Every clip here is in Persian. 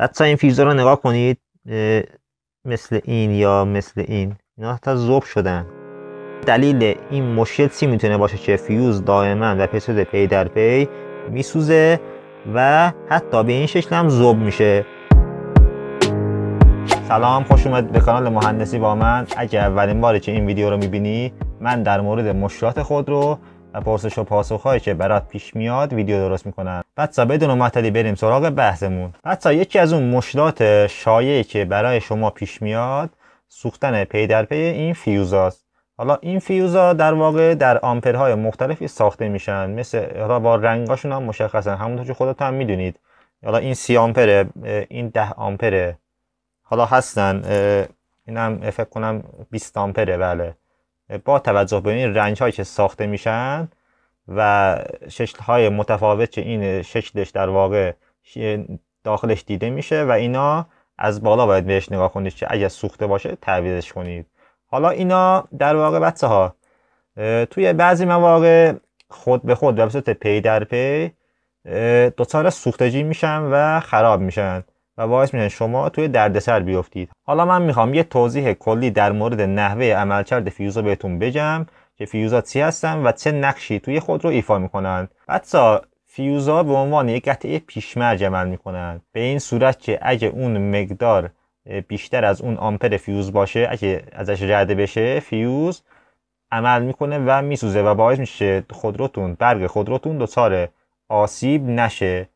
بعد این فیوزا رو نگاه کنید مثل این یا مثل این اینا تا زوب شدن دلیل این مشکل چی میتونه باشه که فیوز دائما و پسود پی در پی میسوزه و حتی به این شکل هم زوب میشه سلام خوش اومد به کانال مهندسی با من اگه اولین باری که این ویدیو رو میبینی من در مورد مشکلات خود رو و پرسش و هایی که برات پیش میاد ویدیو درست میکنن بچا بدون معطلی بریم سراغ بحثمون بچا یکی از اون مشکلات شایعی که برای شما پیش میاد سوختن پی در پی این فیوز هاست حالا این فیوزا در واقع در آمپر های مختلفی ساخته میشن مثل حالا با رنگاشون هم مشخصن همونطور که خودت هم میدونید حالا این سی آمپره این ده آمپره حالا هستن اینم فکر کنم 20 آمپره بله با توجه به این رنج هایی که ساخته میشن و شکل های متفاوت که این شکلش در واقع داخلش دیده میشه و اینا از بالا باید بهش نگاه کنید که اگر سوخته باشه تعویزش کنید حالا اینا در واقع بچه ها توی بعضی مواقع خود به خود و به پی در پی دوچار سوختگی میشن و خراب میشن و باعث میشن شما توی دردسر بیفتید حالا من میخوام یه توضیح کلی در مورد نحوه عملکرد فیوزا بهتون بگم که فیوزا چی هستن و چه نقشی توی خود رو ایفا میکنن فیوز فیوزا به عنوان یک قطعه پیشمرج عمل میکنن به این صورت که اگه اون مقدار بیشتر از اون آمپر فیوز باشه اگه ازش رده بشه فیوز عمل میکنه و میسوزه و باعث میشه خودروتون برگ خودروتون دچار آسیب نشه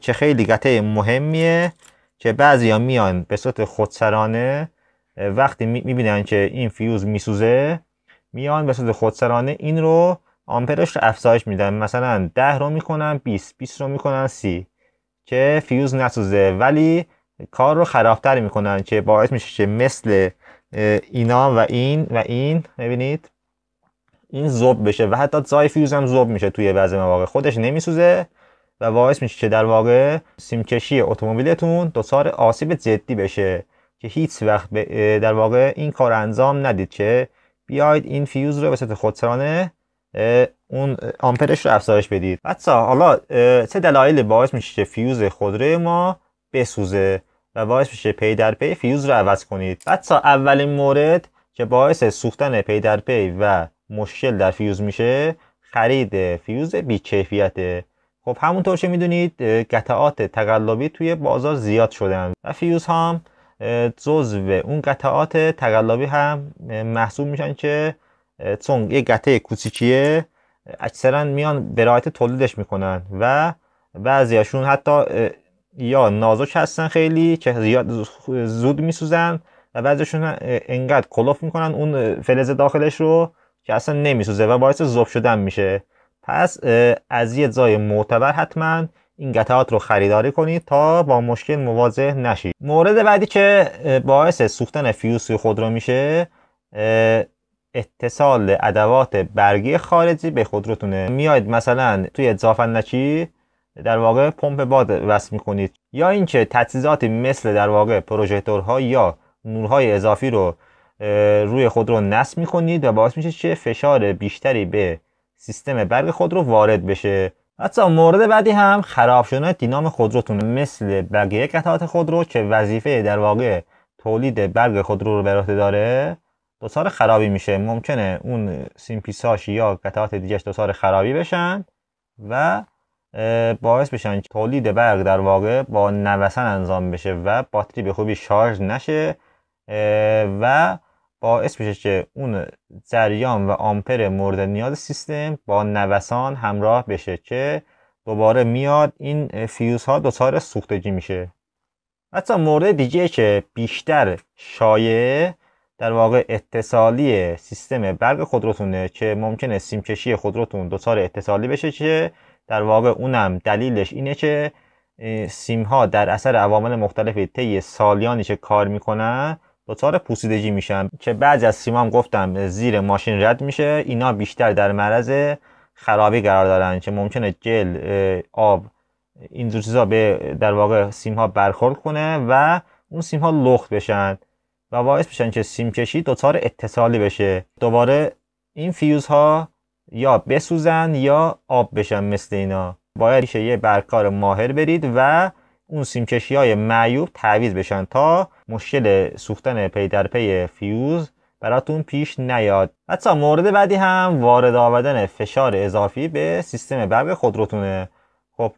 چه خیلی قطعه مهمیه که ها میان به صورت خودسرانه وقتی میبینن که این فیوز میسوزه میان به صورت خودسرانه این رو آمپرش رو افزایش میدن مثلا 10 رو میکنن 20 20 رو میکنن 30 که فیوز نسوزه ولی کار رو خرابتر میکنن که باعث میشه که مثل اینا و این و این ببینید این زوب بشه و حتی زای فیوز هم زوب میشه توی بعضی مواقع خودش نمیسوزه و باعث میشه که در واقع سیمکشی اتومبیلتون دچار آسیب جدی بشه که هیچ وقت در واقع این کار انجام ندید که بیاید این فیوز رو به صورت خودسرانه اون آمپرش رو افزایش بدید بچه حالا چه دلایل باعث میشه که فیوز خودره ما بسوزه و باعث میشه پی در پی فیوز رو عوض کنید بچه اولین مورد که باعث سوختن پی در پی و مشکل در فیوز میشه خرید فیوز بیکیفیته خب همونطور که میدونید قطعات تقلبی توی بازار زیاد شدن و فیوز هم جزو اون قطعات تقلبی هم محسوب میشن که چون یه قطعه کوچیکیه اکثرا میان برایت تولیدش میکنن و بعضیاشون حتی یا نازک هستن خیلی که زیاد زود میسوزن و بعضیشون انقدر کلوف میکنن اون فلز داخلش رو که اصلا نمیسوزه و باعث زوب شدن میشه پس از یه جای معتبر حتما این قطعات رو خریداری کنید تا با مشکل مواجه نشید مورد بعدی که باعث سوختن فیوز خود رو میشه اتصال ادوات برگی خارجی به خودروتونه میاید مثلا توی اضافه در واقع پمپ باد وصل میکنید یا اینکه تجهیزاتی مثل در واقع پروژکتورها یا نورهای اضافی رو روی خود رو نصب میکنید و باعث میشه که فشار بیشتری به سیستم برق خود رو وارد بشه حتی مورد بعدی هم خراب شدن دینام خودروتون مثل بقیه قطعات خودرو که وظیفه در واقع تولید برق خودرو رو به داره دچار خرابی میشه ممکنه اون سیمپیساش یا قطعات دیگه دچار خرابی بشن و باعث بشن تولید برق در واقع با نوسان انجام بشه و باتری به خوبی شارژ نشه و باعث میشه که اون جریان و آمپر مورد نیاز سیستم با نوسان همراه بشه که دوباره میاد این فیوز ها دچار سوختگی میشه حتی مورد دیگه که بیشتر شایع در واقع اتصالی سیستم برق خودروتونه که ممکنه سیمکشی خودروتون دچار اتصالی بشه که در واقع اونم دلیلش اینه که سیم ها در اثر عوامل مختلفی طی سالیانی که کار میکنن دچار پوسیدگی میشن که بعضی از هم گفتم زیر ماشین رد میشه اینا بیشتر در معرض خرابی قرار دارن که ممکنه جل آب این دو چیزا به در واقع سیم ها برخورد کنه و اون سیم ها لخت بشن و باعث بشن که سیم کشی دچار اتصالی بشه دوباره این فیوز ها یا بسوزن یا آب بشن مثل اینا باید یه برکار ماهر برید و اون سیمکشی های معیوب تعویض بشن تا مشکل سوختن پی در پی فیوز براتون پیش نیاد حتی مورد بعدی هم وارد آوردن فشار اضافی به سیستم برق خودروتونه خب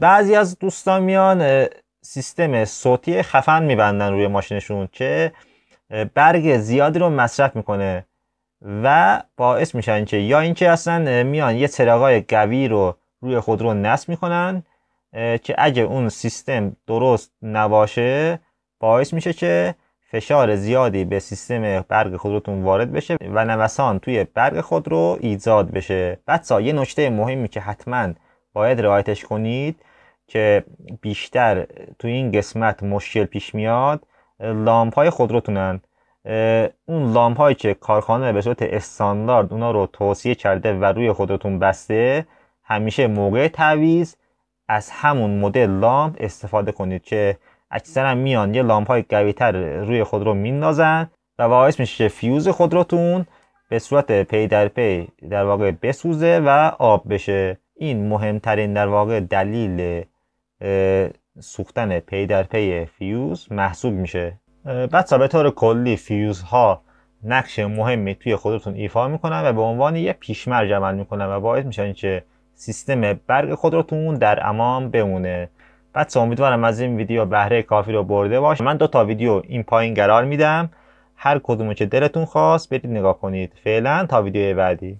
بعضی از دوستان میان سیستم صوتی خفن میبندن روی ماشینشون که برگ زیادی رو مصرف میکنه و باعث میشن که یا اینکه اصلا میان یه چراغای قوی رو روی خودرو نصب میکنن که اگه اون سیستم درست نباشه باعث میشه که فشار زیادی به سیستم برق خودروتون وارد بشه و نوسان توی برق رو ایجاد بشه بعد یه نکته مهمی که حتما باید رعایتش کنید که بیشتر تو این قسمت مشکل پیش میاد لامپ های خودروتونن اون لامپ هایی که کارخانه به صورت استاندارد اونا رو توصیه کرده و روی خودتون بسته همیشه موقع تعویض از همون مدل لامپ استفاده کنید که اکثرا میان یه لامپ های تر روی خود رو میندازن و باعث میشه فیوز خودروتون به صورت پی در پی در واقع بسوزه و آب بشه این مهمترین در واقع دلیل سوختن پی در پی فیوز محسوب میشه بعد به طور کلی فیوز ها نقش مهمی توی خودتون ایفا میکنن و به عنوان یه پیشمرج عمل میکنن و باعث میشن که سیستم برق خودتون در امان بمونه بچه امیدوارم از این ویدیو بهره کافی رو برده باش من دو تا ویدیو این پایین قرار میدم هر کدومو که دلتون خواست برید نگاه کنید فعلا تا ویدیو بعدی